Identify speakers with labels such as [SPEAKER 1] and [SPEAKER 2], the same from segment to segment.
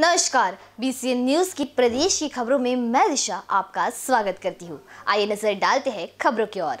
[SPEAKER 1] नमस्कार BCN news की प्रदेश की खबरों में मैं दिशा आपका स्वागत करती हूँ आइए नजर डालते हैं खबरों की ओर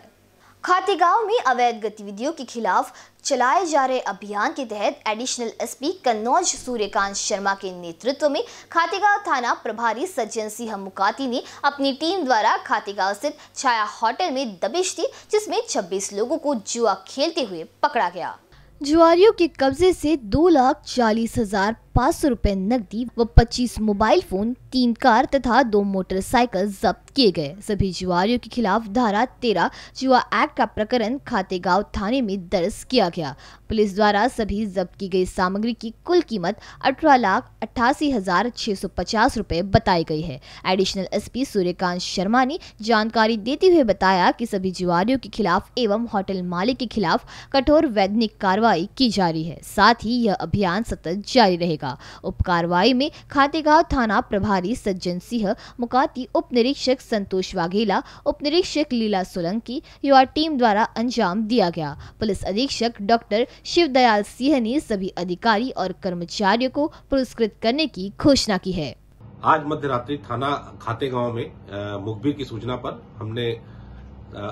[SPEAKER 1] खातेगांव में अवैध गतिविधियों के खिलाफ चलाए जा रहे अभियान के तहत एडिशनल एसपी कन्नौज सूर्यकांत शर्मा के नेतृत्व में खातेगांव थाना प्रभारी सज्जन सिंह मुकाती ने अपनी टीम द्वारा खातेगांव स्थित छाया होटल में दबिश दी जिसमें 26 लोगों को जुआ खेलते हुए पकड़ा गया जुआरियों के कब्जे से दो लाख चालीस हजार पाँच सौ रूपए नकदी व पच्चीस मोबाइल फोन तीन कार तथा दो मोटरसाइकिल जब्त किए गए सभी जुआरियों के खिलाफ धारा तेरह जुआ एक्ट का प्रकरण खातेगांव थाने में दर्ज किया गया पुलिस द्वारा सभी जब्त की गई सामग्री की कुल कीमत अठारह लाख अट्ठासी हजार छह सौ पचास रूपए बताई गई है एडिशनल पी सूर्यकांत शर्मा ने जानकारी देते हुए बताया की सभी जुआरियों के खिलाफ एवं होटल मालिक के खिलाफ कठोर वैधनिक कार्रवाई की जा रही है साथ ही यह अभियान सतत जारी रहेगा जाएगा उप कार्रवाई में खातेगांव थाना प्रभारी सज्जन सिंह मुकाती उप निरीक्षक संतोष वाघेला उप निरीक्षक लीला सोलंकी युवा टीम द्वारा अंजाम दिया गया पुलिस अधीक्षक डॉक्टर दयाल सिंह ने सभी अधिकारी और कर्मचारियों को पुरस्कृत करने की घोषणा की है
[SPEAKER 2] आज मध्य रात्रि थाना खाते गांव में मुखबिर की सूचना पर हमने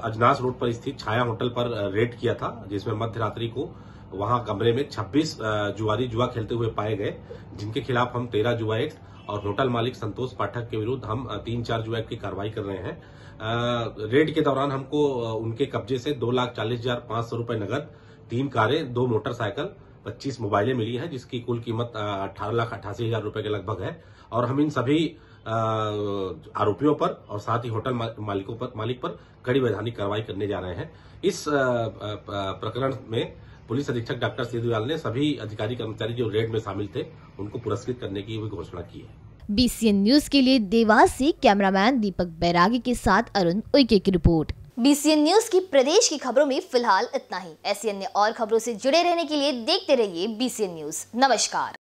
[SPEAKER 2] अजनास रोड पर स्थित छाया होटल पर रेड किया था जिसमें मध्य रात्रि को वहां कमरे में 26 जुआरी जुआ खेलते हुए पाए गए जिनके खिलाफ हम तेरह जुआ एक्ट और होटल मालिक संतोष पाठक के विरुद्ध हम तीन चार जुआ एक्ट की कार्रवाई कर रहे हैं रेड के दौरान हमको उनके कब्जे से दो लाख चालीस हजार पांच सौ रूपये नगद तीन कारें दो मोटरसाइकिल पच्चीस मोबाइलें मिली हैं जिसकी कुल कीमत अठारह लाख अट्ठासी हजार रूपये के लगभग है और हम इन सभी आरोपियों पर और साथ ही होटल मालिकों पर मालिक पर कड़ी वैधानिक कार्रवाई करने जा रहे हैं इस प्रकरण में पुलिस अधीक्षक डॉक्टर सेतुलाल ने सभी अधिकारी कर्मचारी जो रेड में शामिल थे उनको पुरस्कृत करने की भी घोषणा की है
[SPEAKER 1] बीसीएन न्यूज के लिए देवास से कैमरामैन दीपक बैरागी के साथ अरुण उइके की रिपोर्ट बीसीएन न्यूज की प्रदेश की खबरों में फिलहाल इतना ही ऐसी अन्य और खबरों से जुड़े रहने के लिए देखते रहिए बीसीएन न्यूज नमस्कार